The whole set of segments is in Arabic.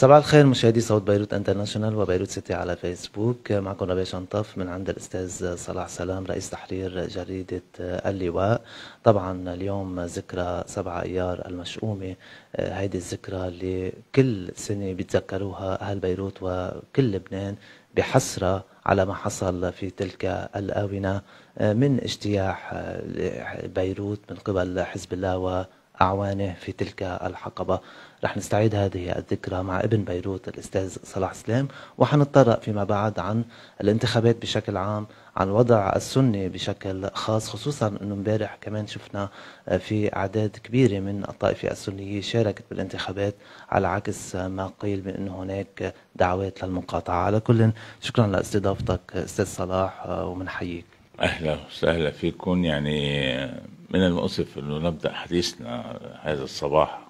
صباح الخير مشاهدي صوت بيروت انترناشونال وبيروت سيتي على فيسبوك معكم ربيع شنطف من عند الاستاذ صلاح سلام رئيس تحرير جريده اللواء طبعا اليوم ذكرى 7 ايار المشؤومه آه، هيدي الذكرى اللي كل سنه بيتذكروها اهل بيروت وكل لبنان بحسره على ما حصل في تلك الاونه آه، من اجتياح آه، بيروت من قبل حزب الله واعوانه في تلك الحقبه رح نستعيد هذه الذكرى مع ابن بيروت الأستاذ صلاح سلام وحنتطرق فيما بعد عن الانتخابات بشكل عام عن الوضع السني بشكل خاص خصوصا انه امبارح كمان شفنا آه، في اعداد كبيره من الطائفه السنيه شاركت بالانتخابات على عكس ما قيل بان هناك دعوات للمقاطعه على كل شكرا لاستضافتك استاذ صلاح آه، ومنحييك اهلا وسهلا فيكم يعني آه، من المؤسف انه نبدا حديثنا هذا الصباح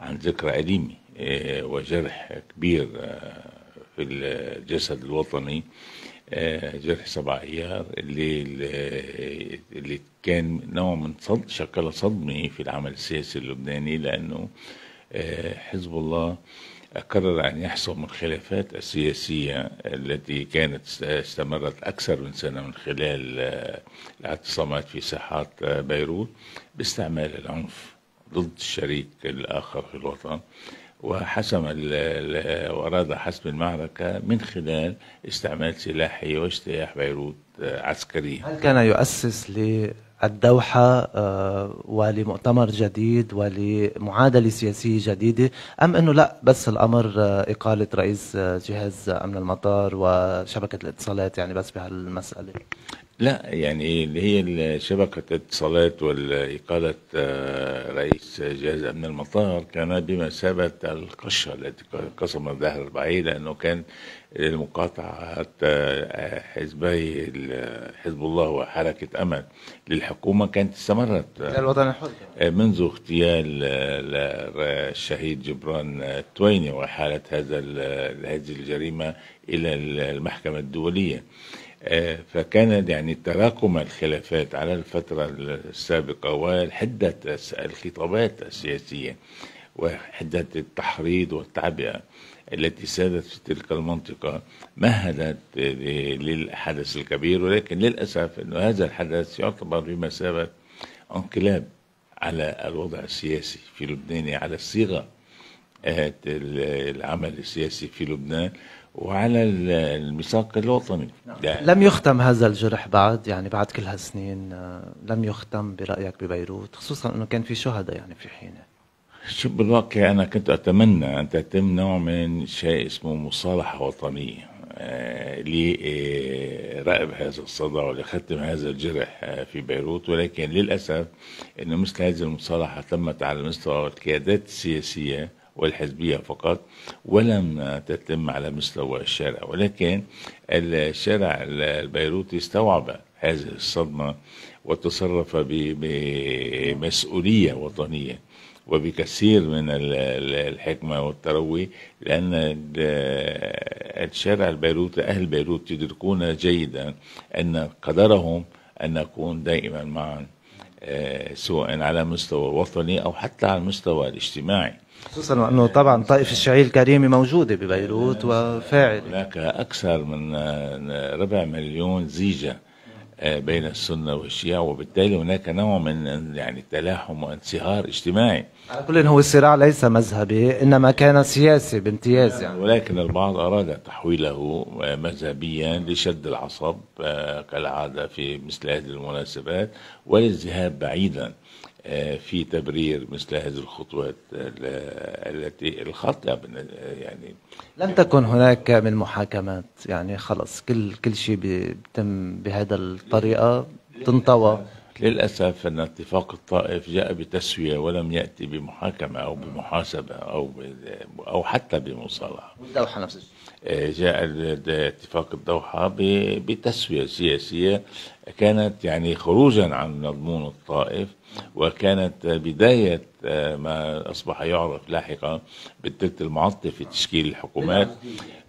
عن ذكرى أليمة آه، وجرح كبير آه، في الجسد الوطني آه، جرح سبع ايار اللي اللي كان نوع من صد شكل صدمه في العمل السياسي اللبناني لانه حزب الله قرر ان يحسم الخلافات السياسيه التي كانت استمرت اكثر من سنه من خلال الاعتصامات في ساحات بيروت باستعمال العنف ضد الشريك الآخر في الوطن وحسم وأراد حسم المعركة من خلال استعمال سلاحي واجتياح بيروت عسكريا هل كان يؤسس للدوحة آه، ولمؤتمر جديد ولمعادلة سياسية جديدة أم أنه لا بس الأمر آه، إقالة رئيس آه، جهاز أمن المطار وشبكة الاتصالات يعني بس بهالمسألة لا يعني اللي هي شبكة الاتصالات والإقالة آه، رئيس جهاز أمن المطار كان بمثابة القشة التي قسم الظهر البعيد لأنه كان المقاطعة آه، حزبي حزب الله وحركة أمل للحكومة كانت استمرت آه، الوطن الحر منذ اغتيال الشهيد جبران التويني وحالة هذا هذه الجريمة إلى المحكمة الدولية آه، فكان يعني تراكم الخلافات على الفترة السابقة وحدة الخطابات السياسية وحدة التحريض والتعبئة التي سادت في تلك المنطقة مهدت للحدث الكبير ولكن للأسف أن هذا الحدث يعتبر بمثابة انقلاب على الوضع السياسي في لبنان على الصيغة العمل السياسي في لبنان وعلى الميثاق الوطني نعم. يعني لم يختم هذا الجرح بعد يعني بعد كل هالسنين آه، لم يختم برأيك ببيروت خصوصا أنه كان في شهداء يعني في حينه شوف بالواقع أنا كنت أتمنى أن تتم نوع من شيء اسمه مصالحة وطنية آه، لرأب آه، هذا الصدى ولختم هذا الجرح في بيروت ولكن للأسف أنه مثل هذه المصالحة تمت على مستوى القيادات السياسية والحزبية فقط ولم تتم على مستوى الشارع ولكن الشارع البيروتي استوعب هذه الصدمة وتصرف بمسؤولية وطنية وبكثير من الحكمة والتروي لأن الشارع البيروتي أهل بيروت يدركون جيدا أن قدرهم أن نكون دائما معا آه، سواء على مستوى وطني او حتى على المستوى الاجتماعي خصوصا وانه طبعا طائفه الشيعيه الكريمه موجوده ببيروت وفاعله هناك اكثر من آه، ربع مليون زيجه بين السنة والشيعة وبالتالي هناك نوع من يعني تلاحم وانصهار اجتماعي على كل إن هو الصراع ليس مذهبي إنما كان سياسي بامتياز يعني ولكن البعض أراد تحويله مذهبيا لشد العصب آه، كالعادة في مثل هذه المناسبات وللذهاب بعيدا آه، في تبرير مثل هذه الخطوات آه، التي الخاطئه آه، يعني لم تكن هناك من محاكمات يعني خلص كل كل شيء بيتم بهذا الطريقه تنطوى للأسف أن اتفاق الطائف جاء بتسوية ولم يأتي بمحاكمة أو بمحاسبة أو أو حتى بمصالحة آه، جاء اتفاق الدوحة بتسوية سياسية كانت يعني خروجا عن مضمون الطائف وكانت بداية آه، ما أصبح يعرف لاحقا بالتلت المعطل في تشكيل الحكومات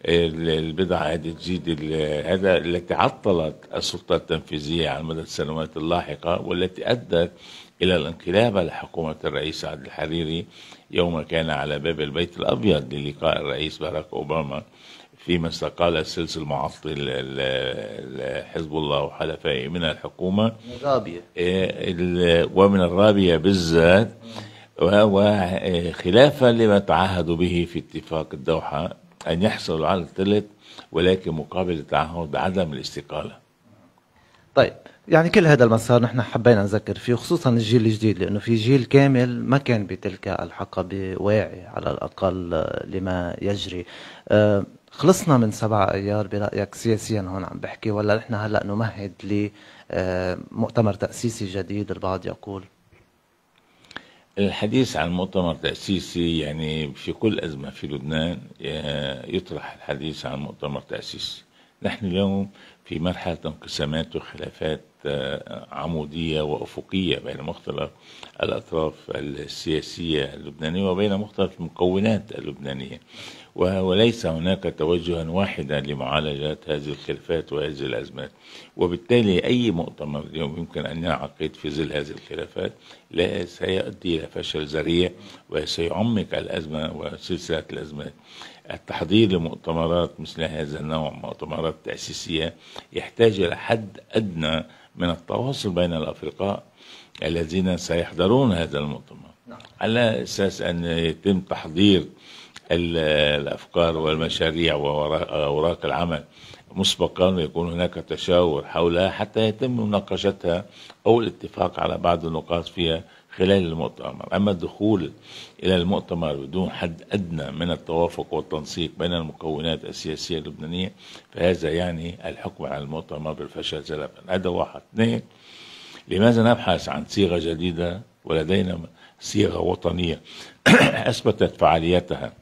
آه، البدع هذه تزيد هذا التي عطلت السلطة التنفيذية على مدى السنوات اللاحقة والتي أدت إلى الانقلاب على حكومة الرئيس عبد الحريري يوم كان على باب البيت الأبيض للقاء الرئيس باراك أوباما فيما استقال السلسل المعطل حزب الله وحلفائه من الحكومة الرابية آه، ومن الرابية بالذات وخلافا آه، لما تعهدوا به في اتفاق الدوحة أن يحصلوا على الثلث ولكن مقابل التعهد بعدم الاستقالة طيب يعني كل هذا المسار نحن حبينا نذكر فيه خصوصا الجيل الجديد لأنه في جيل كامل ما كان بتلك الحقبة واعي على الأقل لما يجري آه، خلصنا من سبعة أيار برأيك سياسيا هون عم بحكي ولا نحن هلأ نمهد لمؤتمر تأسيسي جديد البعض يقول الحديث عن مؤتمر تأسيسي يعني في كل أزمة في لبنان آه، يطرح الحديث عن مؤتمر تأسيسي نحن اليوم في مرحلة انقسامات وخلافات آه، عمودية وأفقية بين مختلف الأطراف السياسية اللبنانية وبين مختلف المكونات اللبنانية وليس هناك توجها واحدا لمعالجة هذه الخلافات وهذه الأزمات وبالتالي أي مؤتمر اليوم يمكن أن ينعقد في ظل هذه الخلافات لا سيؤدي إلى فشل ذريع وسيعمق الأزمة وسلسلة الأزمات التحضير لمؤتمرات مثل هذا النوع مؤتمرات تأسيسية يحتاج إلى حد أدنى من التواصل بين الأفرقاء الذين سيحضرون هذا المؤتمر نعم. على أساس أن يتم تحضير الأفكار والمشاريع وأوراق العمل مسبقا ويكون هناك تشاور حولها حتى يتم مناقشتها أو الاتفاق على بعض النقاط فيها خلال المؤتمر أما الدخول إلى المؤتمر بدون حد أدنى من التوافق والتنسيق بين المكونات السياسية اللبنانية فهذا يعني الحكم على المؤتمر بالفشل سلفا هذا واحد اثنين لماذا نبحث عن صيغة جديدة ولدينا صيغة وطنية أثبتت فعاليتها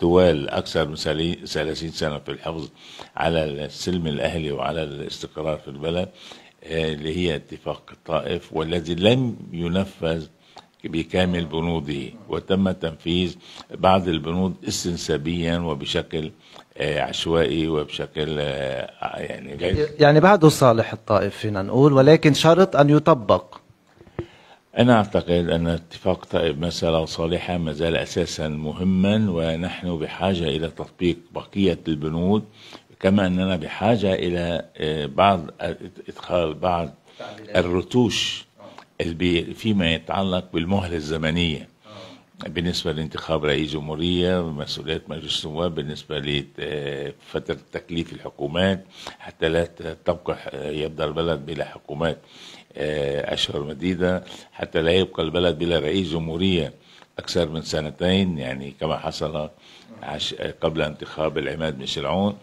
طوال أكثر من 30 سنة في الحفظ على السلم الأهلي وعلى الاستقرار في البلد آه، اللي هي اتفاق الطائف والذي لم ينفذ بكامل بنوده وتم تنفيذ بعض البنود استنسابيا وبشكل آه، عشوائي وبشكل آه، يعني يعني بعده صالح الطائف فينا نقول ولكن شرط ان يطبق أنا أعتقد أن اتفاق طيب مسألة صالحة ما زال أساسا مهما ونحن بحاجة إلى تطبيق بقية البنود كما أننا بحاجة إلى آه، بعض إدخال بعض الرتوش فيما يتعلق بالمهلة الزمنية بالنسبة لانتخاب رئيس جمهورية مسؤولية مجلس النواب بالنسبة لفترة آه، تكليف الحكومات حتى لا تبقى آه، يبدأ البلد بلا حكومات آه، أشهر مديدة حتى لا يبقى البلد بلا رئيس جمهورية أكثر من سنتين يعني كما حصل قبل انتخاب العماد مشلعون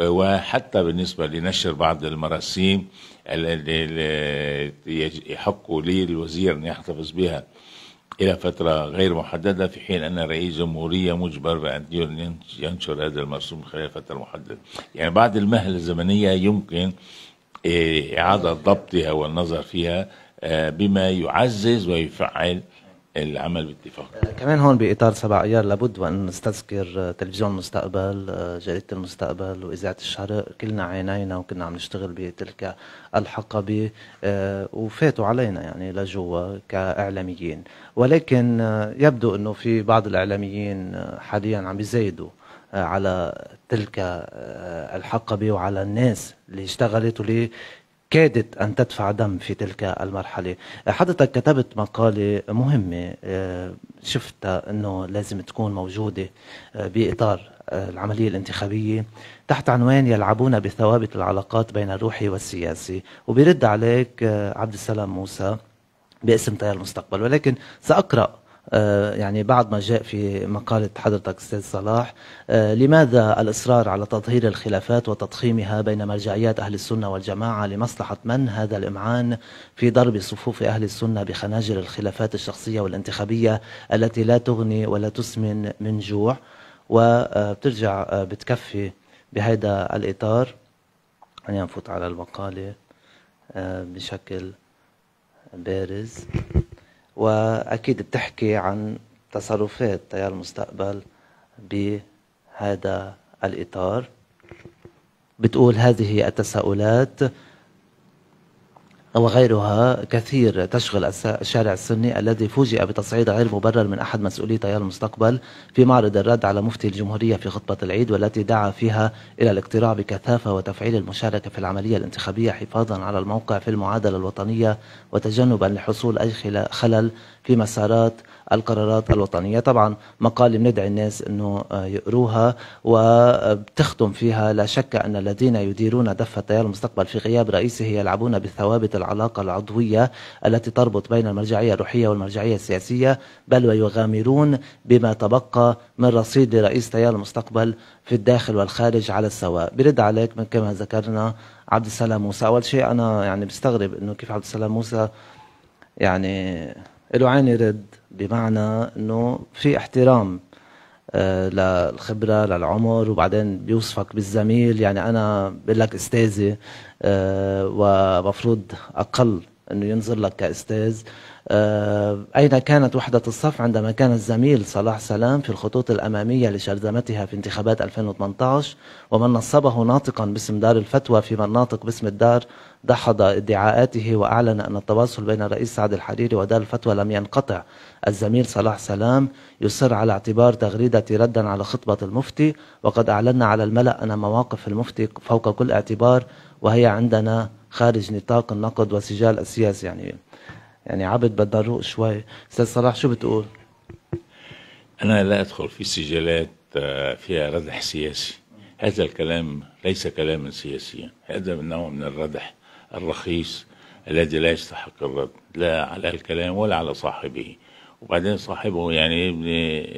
آه، وحتى بالنسبة لنشر بعض المراسيم اللي يحق للوزير أن يحتفظ بها إلى فترة غير محددة في حين أن رئيس جمهورية مجبر بأن ينشر هذا المرسوم خلال فترة محددة يعني بعد المهلة الزمنية يمكن إعادة ضبطها والنظر فيها آه، بما يعزز ويفعل العمل باتفاق آه، كمان هون باطار سبع ايار لابد وان نستذكر آه، تلفزيون المستقبل جريده المستقبل واذاعه الشرق كلنا عينينا وكنا عم نشتغل بتلك الحقبه وفاتوا علينا يعني لجوا كاعلاميين ولكن يبدو انه في بعض الاعلاميين حاليا عم بيزايدوا على تلك آه، الحقبة وعلى الناس اللي اشتغلت واللي كادت أن تدفع دم في تلك المرحلة حضرتك كتبت مقالة مهمة آه، شفتها أنه لازم تكون موجودة آه، بإطار العملية الانتخابية تحت عنوان يلعبون بثوابت العلاقات بين الروحي والسياسي وبيرد عليك عبد السلام موسى باسم تيار المستقبل ولكن سأقرأ آه، يعني بعد ما جاء في مقالة حضرتك أستاذ صلاح آه، لماذا الإصرار على تطهير الخلافات وتضخيمها بين مرجعيات أهل السنة والجماعة لمصلحة من هذا الإمعان في ضرب صفوف أهل السنة بخناجر الخلافات الشخصية والانتخابية التي لا تغني ولا تسمن من جوع وبترجع آه، بتكفي بهذا الإطار خلينا نفوت على المقالة بشكل بارز واكيد بتحكي عن تصرفات تيار المستقبل بهذا الاطار بتقول هذه التساؤلات وغيرها كثير تشغل الشارع السني الذي فوجئ بتصعيد غير مبرر من أحد مسؤولي تيار المستقبل في معرض الرد على مفتي الجمهورية في خطبة العيد والتي دعا فيها إلى الاقتراع بكثافة وتفعيل المشاركة في العملية الانتخابية حفاظا على الموقع في المعادلة الوطنية وتجنبا لحصول أي خلل في مسارات القرارات الوطنيه طبعا مقال بندعي الناس انه آه، يقروها وبتختم فيها لا شك ان الذين يديرون دفه تيار المستقبل في غياب رئيسه يلعبون بثوابت العلاقه العضويه التي تربط بين المرجعيه الروحيه والمرجعيه السياسيه بل ويغامرون بما تبقى من رصيد رئيس تيار المستقبل في الداخل والخارج على السواء برد عليك كما ذكرنا عبد السلام موسى اول شيء انا يعني بستغرب انه كيف عبد السلام موسى يعني له عين يرد بمعنى انه في احترام آه، للخبره للعمر وبعدين بيوصفك بالزميل يعني انا بقول لك استاذي آه، ومفروض اقل انه ينظر لك كاستاذ آه، اين كانت وحده الصف عندما كان الزميل صلاح سلام في الخطوط الاماميه لشرذمتها في انتخابات 2018 ومن نصبه ناطقا باسم دار الفتوى من ناطق باسم الدار دحض ادعاءاته واعلن ان التواصل بين الرئيس سعد الحريري ودار الفتوى لم ينقطع الزميل صلاح سلام يصر على اعتبار تغريده ردا على خطبه المفتي وقد اعلنا على الملا ان مواقف المفتي فوق كل اعتبار وهي عندنا خارج نطاق النقد وسجال السياسي يعني يعني عبد بدنا شوي استاذ صلاح شو بتقول انا لا ادخل في سجالات آه، فيها ردح سياسي هذا الكلام ليس كلاما سياسيا هذا من نوع من الردح الرخيص الذي لا يستحق الرد لا على الكلام ولا على صاحبه وبعدين صاحبه يعني ابن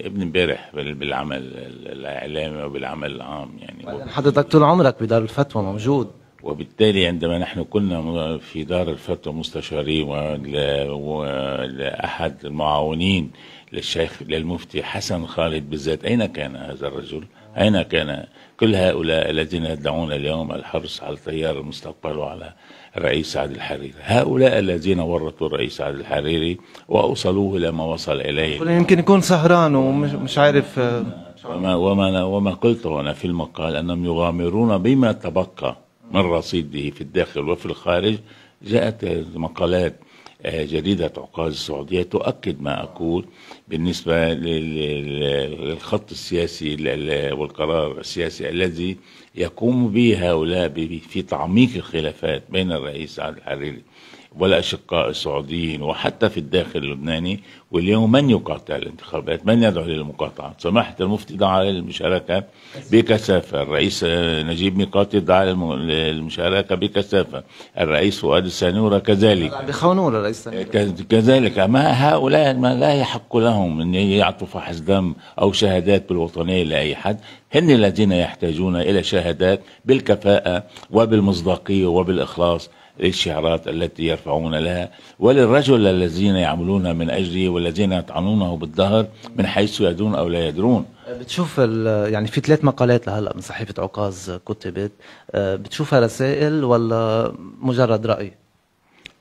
ابن امبارح بالعمل الاعلامي وبالعمل العام يعني حضرتك طول عمرك بدار الفتوى موجود وبالتالي عندما نحن كنا في دار الفتوى مستشارين ولأحد المعاونين للشيخ للمفتي حسن خالد بالذات أين كان هذا الرجل؟ أين كان كل هؤلاء الذين يدعون اليوم الحرص على تيار المستقبل وعلى الرئيس سعد الحريري هؤلاء الذين ورطوا الرئيس سعد الحريري وأوصلوه إلى ما وصل إليه يمكن يكون سهران ومش عارف آه. وما, وما, وما قلته أنا في المقال أنهم يغامرون بما تبقى من رصيده في الداخل وفي الخارج جاءت مقالات آه، جريدة عقاد السعودية تؤكد ما أقول بالنسبة للخط السياسي والقرار السياسي الذي يقوم به هؤلاء في تعميق الخلافات بين الرئيس عبد الحريري والأشقاء السعوديين وحتى في الداخل اللبناني واليوم من يقاطع الانتخابات من يدعو للمقاطعة سماحة المفتي دعا للمشاركة بكثافة الرئيس نجيب ميقاتي دعا للمشاركة بكثافة الرئيس فؤاد السنورة كذلك بخونولة الرئيس كذلك ما هؤلاء ما لا يحق لهم معهم ان يعطوا فحص دم او شهادات بالوطنيه لاي حد هن الذين يحتاجون الى شهادات بالكفاءه وبالمصداقيه وبالاخلاص للشعارات التي يرفعون لها وللرجل الذين يعملون من اجله والذين يطعنونه بالظهر من حيث يدون او لا يدرون بتشوف يعني في ثلاث مقالات لهلا من صحيفه عكاظ كتبت أه، بتشوفها رسائل ولا مجرد راي؟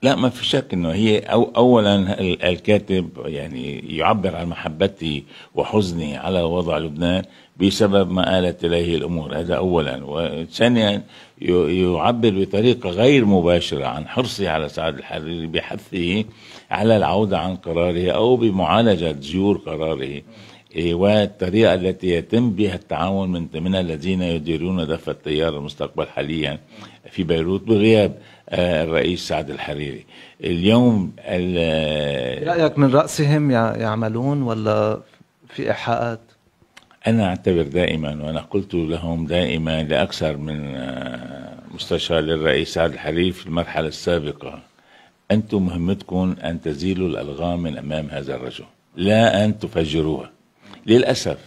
لا ما في شك انه هي أو اولا الكاتب يعني يعبر عن محبتي وحزني على وضع لبنان بسبب ما آلت اليه الامور هذا اولا وثانيا يعبر بطريقه غير مباشره عن حرصي على سعد الحريري بحثه على العوده عن قراره او بمعالجه جيور قراره إيه، والطريقة التي يتم بها التعاون من, من الذين يديرون دفع التيار المستقبل حاليا في بيروت بغياب الرئيس سعد الحريري اليوم إيه رأيك من رأسهم يعملون ولا في إيحاءات أنا أعتبر دائما وأنا قلت لهم دائما لأكثر من آه، مستشار للرئيس سعد الحريري في المرحلة السابقة أنتم مهمتكم أن تزيلوا الألغام من أمام هذا الرجل لا أن تفجروها للأسف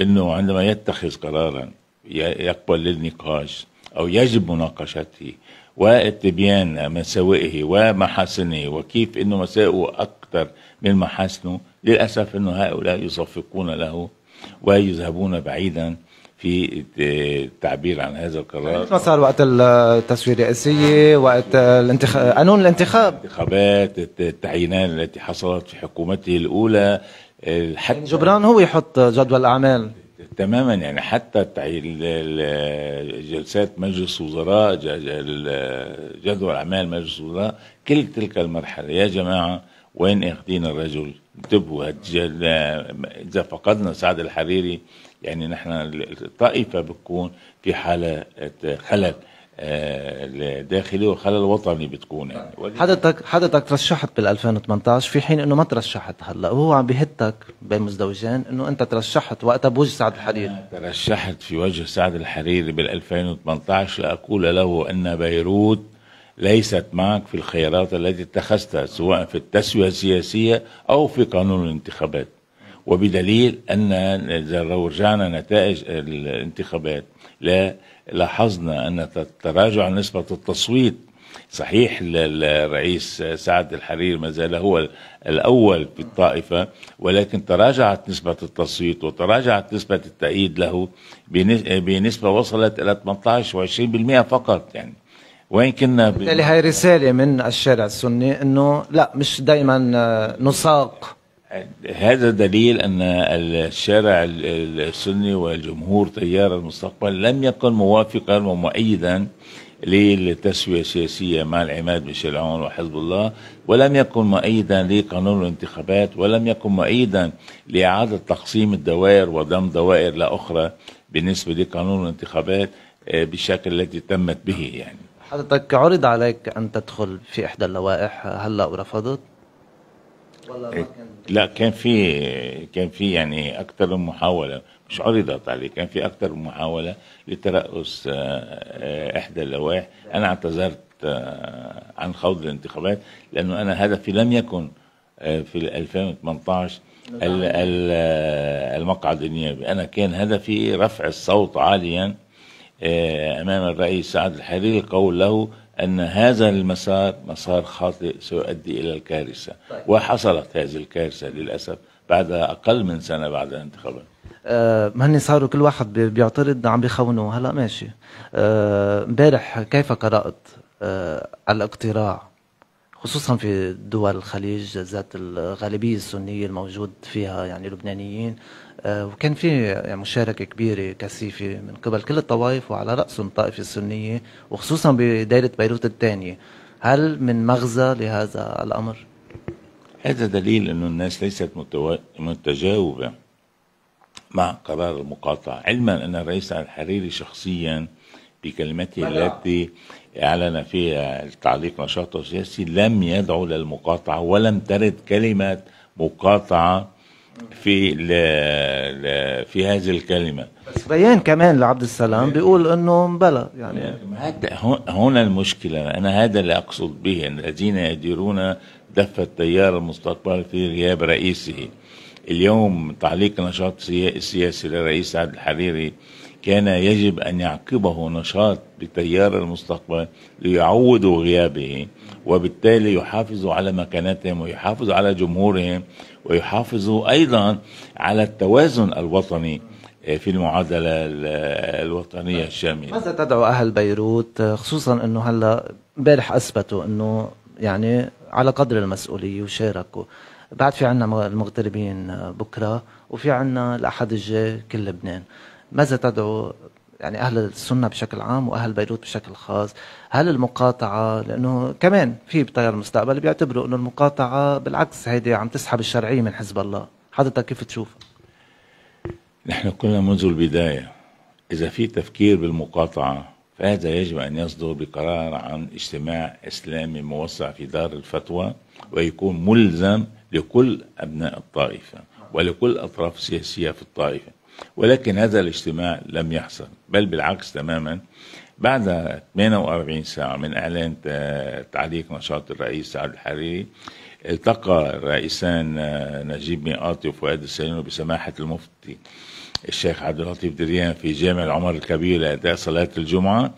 أنه عندما يتخذ قرارا يقبل للنقاش أو يجب مناقشته والتبيان مساوئه ومحاسنه وكيف انه مساوئه اكثر من محاسنه للاسف انه هؤلاء يصفقون له ويذهبون بعيدا في التعبير عن هذا القرار ما صار وقت التسويه الرئاسيه وقت الانتخاب قانون الانتخاب انتخابات التعيينات التي حصلت في حكومته الاولى حتى يعني جبران هو يحط جدول الاعمال تماما يعني حتى جلسات مجلس وزراء جدول اعمال مجلس وزراء كل تلك المرحله يا جماعه وين اخذين الرجل انتبهوا اذا فقدنا سعد الحريري يعني نحن الطائفه بتكون في حاله خلل داخلي والخلل الوطني بتكون يعني حضرتك حضرتك ترشحت بال 2018 في حين انه ما ترشحت هلا وهو عم بيهتك بين مزدوجين انه انت ترشحت وقتها بوجه سعد الحريري ترشحت في وجه سعد الحريري بال 2018 لاقول له ان بيروت ليست معك في الخيارات التي اتخذتها سواء في التسويه السياسيه او في قانون الانتخابات وبدليل ان اذا رجعنا نتائج الانتخابات لا لاحظنا أن تراجع نسبة التصويت صحيح الرئيس سعد الحرير ما زال هو الأول في الطائفة ولكن تراجعت نسبة التصويت وتراجعت نسبة التأييد له بنسبة وصلت إلى 18 و20% فقط يعني وين كنا بالتالي هاي رسالة من الشارع السني أنه لا مش دايما نساق هذا دليل أن الشارع السني والجمهور تيار المستقبل لم يكن موافقا ومؤيدا للتسوية السياسية مع العماد ميشيل عون وحزب الله ولم يكن مؤيدا لقانون الانتخابات ولم يكن مؤيدا لإعادة تقسيم الدوائر وضم دوائر لأخرى بالنسبة لقانون الانتخابات آه، بالشكل التي تمت به يعني حضرتك عرض عليك أن تدخل في إحدى اللوائح هلا ورفضت؟ إيه، لا كان في كان في يعني اكثر من محاوله مش عرضت عليه كان في اكثر من محاوله لترأس آه، احدى اللوائح انا اعتذرت آه، عن خوض الانتخابات لانه انا هدفي لم يكن آه، في 2018 المقعد النيابي انا كان هدفي رفع الصوت عاليا امام الرئيس سعد الحريري قول له أن هذا المسار مسار خاطئ سيؤدي إلى الكارثة طيب. وحصلت هذه الكارثة للأسف بعد أقل من سنة بعد الانتخابات آه، ما هن صاروا كل واحد بيعترض عم بيخونوا هلا ماشي آه، امبارح كيف قرأت آه، على الاقتراع خصوصا في دول الخليج ذات الغالبية السنية الموجود فيها يعني لبنانيين آه، وكان في يعني مشاركة كبيرة كثيفة من قبل كل الطوائف وعلى رأسهم الطائفة السنية وخصوصا بدائرة بيروت الثانية هل من مغزى لهذا الأمر؟ هذا دليل أن الناس ليست متجاوبة مع قرار المقاطعة علما أن الرئيس الحريري شخصيا بكلمته التي أعلن فيها التعليق نشاطه السياسي لم يدعو للمقاطعة ولم ترد كلمة مقاطعة في لـ لـ في هذه الكلمه بس بيان كمان لعبد السلام بيقول انه بلا يعني هنا المشكله انا هذا اللي اقصد به الذين يديرون دفه تيار المستقبل في غياب رئيسه اليوم تعليق نشاط السياسي للرئيس عبد الحريري كان يجب أن يعقبه نشاط بتيار المستقبل ليعوضوا غيابه وبالتالي يحافظوا على مكانتهم ويحافظوا على جمهورهم ويحافظوا أيضا على التوازن الوطني في المعادلة الوطنية الشاملة ماذا تدعو أهل بيروت خصوصا أنه هلأ امبارح أثبتوا أنه يعني على قدر المسؤولية وشاركوا بعد في عنا المغتربين بكرة وفي عنا الأحد الجاي كل لبنان ماذا تدعو يعني اهل السنه بشكل عام واهل بيروت بشكل خاص هل المقاطعه لانه كمان في بتيار المستقبل بيعتبروا انه المقاطعه بالعكس هيدي عم تسحب الشرعيه من حزب الله حضرتك كيف تشوف نحن قلنا منذ البدايه اذا في تفكير بالمقاطعه فهذا يجب ان يصدر بقرار عن اجتماع اسلامي موسع في دار الفتوى ويكون ملزم لكل ابناء الطائفه ولكل اطراف سياسيه في الطائفه ولكن هذا الاجتماع لم يحصل بل بالعكس تماما بعد 48 ساعة من إعلان تعليق نشاط الرئيس سعد الحريري التقى الرئيسان آه، نجيب ميقاتي وفؤاد السليم بسماحة المفتي الشيخ عبد اللطيف دريان في جامع العمر الكبير لأداء صلاة الجمعة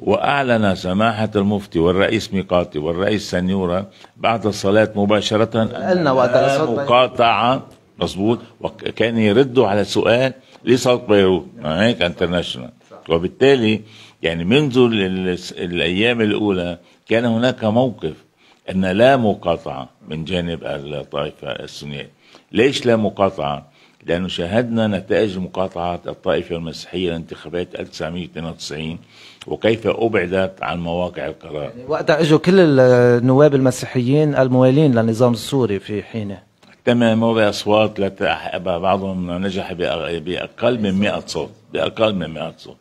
وأعلن سماحة المفتي والرئيس ميقاتي والرئيس سنيورة بعد الصلاة مباشرة أن وقت مقاطعة مظبوط وكان يردوا على سؤال ليه صوت بيروت هيك انترناشونال وبالتالي يعني منذ الايام الاولى كان هناك موقف ان لا مقاطعه من جانب الطائفه السنيه ليش لا مقاطعه لانه شاهدنا نتائج مقاطعه الطائفه المسيحيه لانتخابات 1992 وكيف ابعدت عن مواقع القرار يعني وقتها اجوا كل النواب المسيحيين الموالين للنظام السوري في حينه تم موضع اصوات بعضهم نجح باقل من 100 صوت باقل من 100 صوت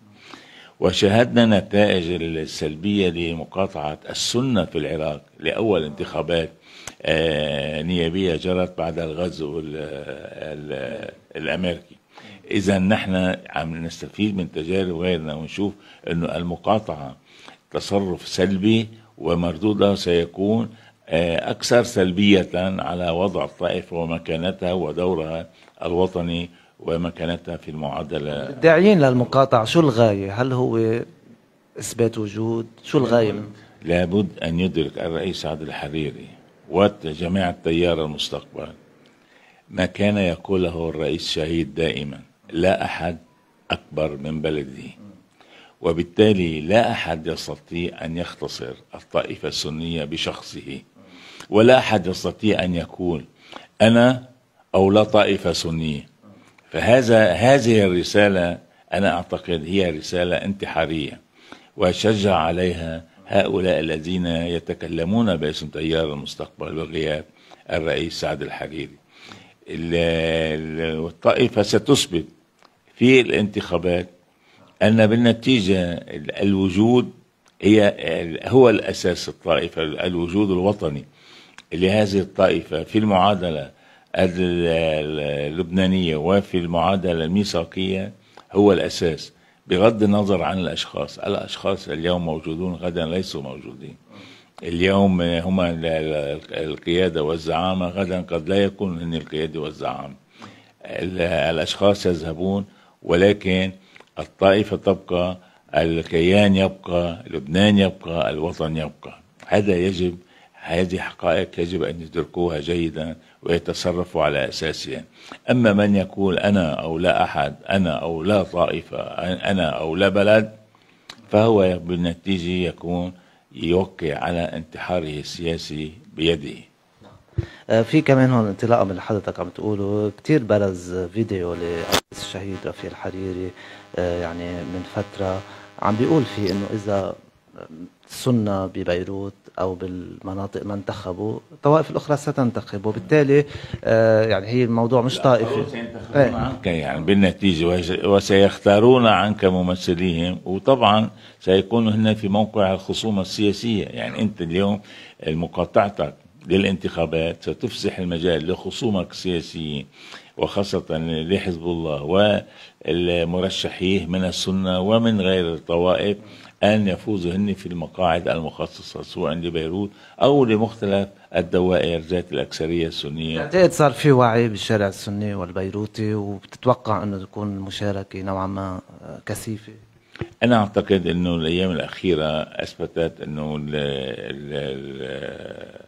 وشاهدنا نتائج السلبيه لمقاطعه السنه في العراق لاول انتخابات آه، نيابيه جرت بعد الغزو الامريكي اذا نحن عم نستفيد من تجارب غيرنا ونشوف انه المقاطعه تصرف سلبي ومردودها سيكون آه، أكثر سلبية على وضع الطائف ومكانتها ودورها الوطني ومكانتها في المعادلة داعيين للمقاطعة شو الغاية؟ هل هو إثبات وجود؟ شو الغاية؟ لابد أن يدرك الرئيس عبد الحريري وجميع التيار المستقبل ما كان يقوله الرئيس شهيد دائما لا أحد أكبر من بلدي وبالتالي لا أحد يستطيع أن يختصر الطائفة السنية بشخصه ولا أحد يستطيع أن يقول أنا أو لا طائفة سنية فهذا هذه الرسالة أنا أعتقد هي رسالة انتحارية وشجع عليها هؤلاء الذين يتكلمون باسم تيار المستقبل بغياب الرئيس سعد الحريري الطائفة ستثبت في الانتخابات أن بالنتيجة الوجود هي هو الأساس الطائفة الوجود الوطني لهذه الطائفة في المعادلة اللبنانية وفي المعادلة الميثاقية هو الأساس بغض النظر عن الأشخاص الأشخاص اليوم موجودون غدا ليسوا موجودين اليوم هم القيادة والزعامة غدا قد لا يكون هن القيادة والزعامة الأشخاص يذهبون ولكن الطائفة تبقى الكيان يبقى لبنان يبقى الوطن يبقى هذا يجب هذه حقائق يجب أن يدركوها جيدا ويتصرفوا على أساسها أما من يقول أنا أو لا أحد أنا أو لا طائفة أنا أو لا بلد فهو بالنتيجة يكون يوقع على انتحاره السياسي بيده آه، في كمان هون انطلاقا من اللي حضرتك عم تقوله كتير برز فيديو لرئيس الشهيد رفيق الحريري آه، يعني من فترة عم بيقول فيه انه اذا السنة ببيروت او بالمناطق ما انتخبوا الطوائف الاخرى ستنتخب وبالتالي آه، يعني هي الموضوع مش طائفي سينتخبون إيه. عنك يعني بالنتيجه وسيختارون عنك ممثليهم وطبعا سيكونوا هنا في موقع الخصومه السياسيه يعني انت اليوم مقاطعتك للانتخابات ستفسح المجال لخصومك السياسيين وخاصة لحزب الله والمرشحيه من السنة ومن غير الطوائف أن هن في المقاعد المخصصة سواء لبيروت أو لمختلف الدوائر ذات الأكثرية السنية أعتقد يعني صار في وعي بالشارع السني والبيروتي وبتتوقع أنه تكون المشاركه نوعا ما كثيفة أنا أعتقد أنه الأيام الأخيرة أثبتت أنه ال ال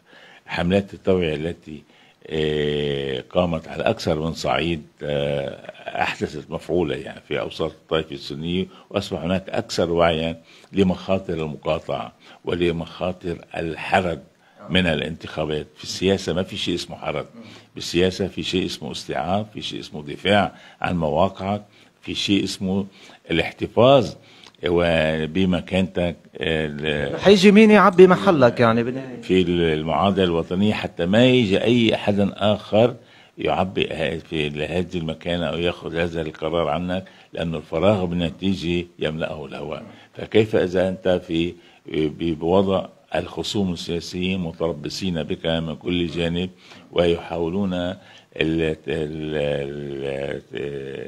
حملات التوعية التي آه، قامت على أكثر من صعيد آه، أحدثت مفعولة يعني في أوساط الطائفه السنيه وأصبح هناك أكثر وعيا لمخاطر المقاطعة ولمخاطر الحرد من الانتخابات في السياسة ما في شيء اسمه حرد بالسياسة في شيء اسمه استيعاب في شيء اسمه دفاع عن مواقعك في شيء اسمه الاحتفاظ وبمكانتك آه، حيجي مين يعبي محلك يعني في المعادله الوطنيه حتى ما يجي اي احد اخر يعبي هذه المكانة أو يأخذ هذا القرار عنك لأن الفراغ بالنتيجة يملأه الهواء فكيف إذا أنت في بوضع الخصوم السياسيين متربصين بك من كل جانب ويحاولون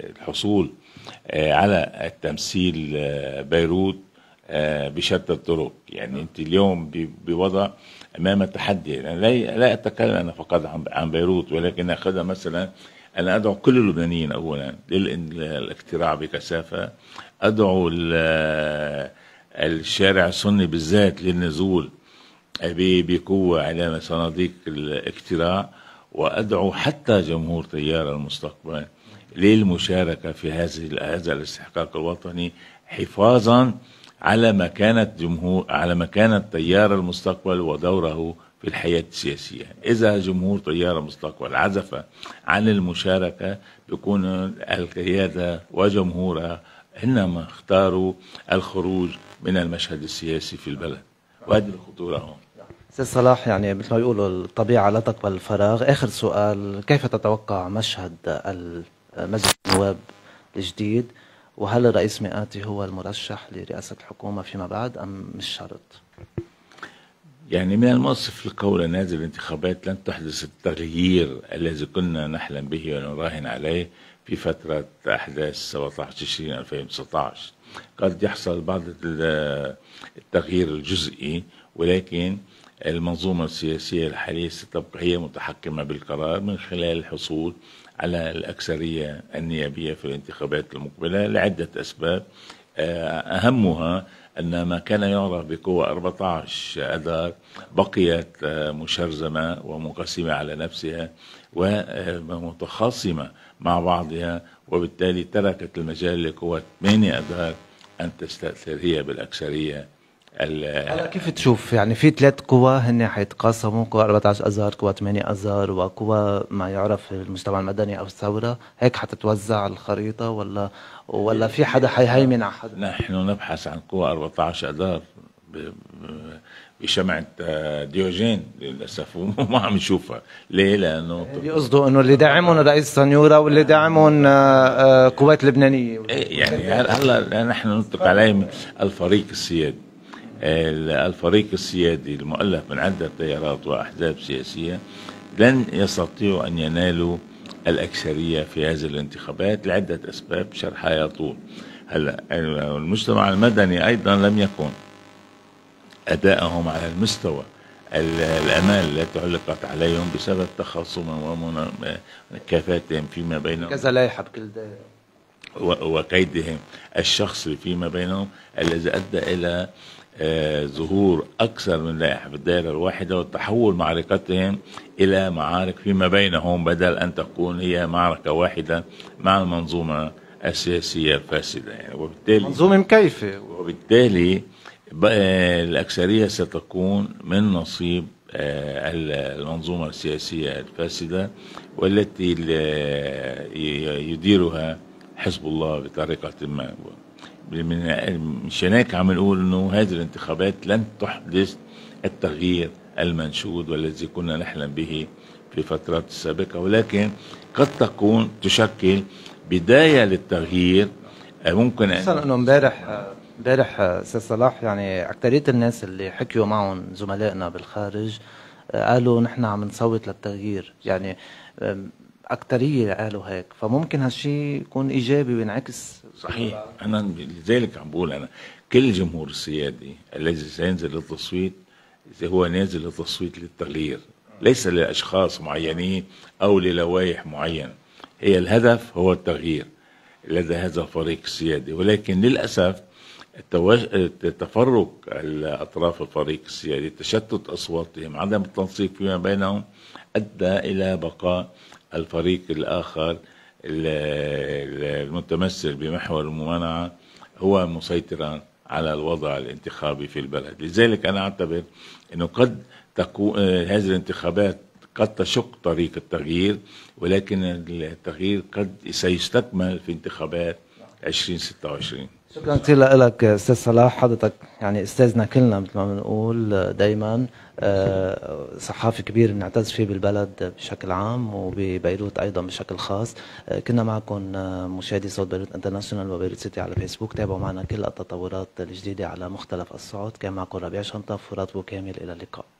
الحصول آه، على التمثيل آه، بيروت آه، بشتى الطرق يعني انت اليوم بوضع امام التحدي يعني لا اتكلم انا فقط عن عن بيروت ولكن اخذها مثلا انا ادعو كل اللبنانيين اولا للاقتراع بكثافه ادعو الشارع السني بالذات للنزول بقوه على صناديق الاقتراع وادعو حتى جمهور تيار المستقبل للمشاركه في هذه هذا الاستحقاق الوطني حفاظا على مكانة جمهور على مكانة تيار المستقبل ودوره في الحياة السياسية إذا جمهور تيار المستقبل عزف عن المشاركة بكون القيادة وجمهورها إنما اختاروا الخروج من المشهد السياسي في البلد وهذه الخطورة هون استاذ صلاح يعني مثل ما بيقولوا الطبيعه لا تقبل الفراغ، اخر سؤال كيف تتوقع مشهد مجلس النواب الجديد وهل الرئيس مئاتي هو المرشح لرئاسة الحكومة فيما بعد أم مش شرط؟ يعني من المنصف القول أن هذه الانتخابات لن تحدث التغيير الذي كنا نحلم به ونراهن عليه في فترة أحداث 17 تشرين 2019 قد يحصل بعض التغيير الجزئي ولكن المنظومة السياسية الحالية ستبقى هي متحكمة بالقرار من خلال الحصول على الأكثرية النيابية في الانتخابات المقبلة لعدة أسباب آه، أهمها أن ما كان يعرف بقوة 14 أذار بقيت آه، مشرزمة ومنقسمة على نفسها ومتخاصمة آه، مع بعضها وبالتالي تركت المجال لقوة 8 أذار أن تستأثر هي بالأكثرية كيف تشوف يعني في ثلاث قوى هن حيتقاسموا قوى 14 ازار قوى 8 ازار وقوى ما يعرف المجتمع المدني او الثوره هيك حتتوزع الخريطه ولا ولا في حدا حيهيمن على حدا نحن نبحث عن قوى 14 ازار بشمعة آه، ديوجين للأسف وما عم نشوفها ليه لأنه اللي يعني قصده أنه اللي داعمهم رئيس سنيورة واللي يعني داعمهم آه، آه، قوات لبنانية إيه، يعني هلا نحن نطلق عليهم الفريق السيادي الفريق السيادي المؤلف من عدة تيارات وأحزاب سياسية لن يستطيعوا أن ينالوا الأكثرية في هذه الانتخابات لعدة أسباب شرحها يطول هلا المجتمع المدني أيضا لم يكن أدائهم على المستوى الامال التي علقت عليهم بسبب تخاصم ومكافاتهم فيما بينهم كذا لائحه بكل دائرة وقيدهم الشخصي فيما بينهم الذي ادى الى ظهور أكثر من لائحة في الدائرة الواحدة وتحول معركتهم إلى معارك فيما بينهم بدل أن تكون هي معركة واحدة مع المنظومة السياسية الفاسدة يعني وبالتالي منظومة مكيفة وبالتالي الأكثرية ستكون من نصيب آه، المنظومة السياسية الفاسدة والتي يديرها حزب الله بطريقة ما مش هناك عم نقول انه هذه الانتخابات لن تحدث التغيير المنشود والذي كنا نحلم به في فترات السابقة ولكن قد تكون تشكل بداية للتغيير آه، ممكن أن خصوصا انه امبارح امبارح استاذ صلاح يعني اكثريه الناس اللي حكيوا معهم زملائنا بالخارج آه، قالوا نحن عم نصوت للتغيير يعني اكثريه قالوا هيك فممكن هالشيء يكون ايجابي وينعكس صحيح انا لذلك عم بقول انا كل الجمهور السيادي الذي سينزل للتصويت هو نازل للتصويت للتغيير ليس لاشخاص معينين او للوائح معينه هي الهدف هو التغيير لدى هذا الفريق السيادي ولكن للاسف تفرق اطراف الفريق السيادي تشتت اصواتهم عدم التنسيق فيما بينهم ادى الى بقاء الفريق الاخر المتمثل بمحور الممانعة هو مسيطرا على الوضع الانتخابي في البلد لذلك أنا أعتبر أنه قد تكون هذه الانتخابات قد تشق طريق التغيير ولكن التغيير قد سيستكمل في انتخابات 2026 شكرا كثير لك استاذ صلاح حضرتك يعني استاذنا كلنا مثل ما بنقول دائما آه، صحافي كبير بنعتز فيه بالبلد بشكل عام وببيروت ايضا بشكل خاص آه، كنا معكم آه، مشاهدي صوت بيروت انترناشونال وبيروت سيتي على فيسبوك تابعوا معنا كل التطورات الجديده على مختلف الصعود كان معكم ربيع شنطه فرات كامل الى اللقاء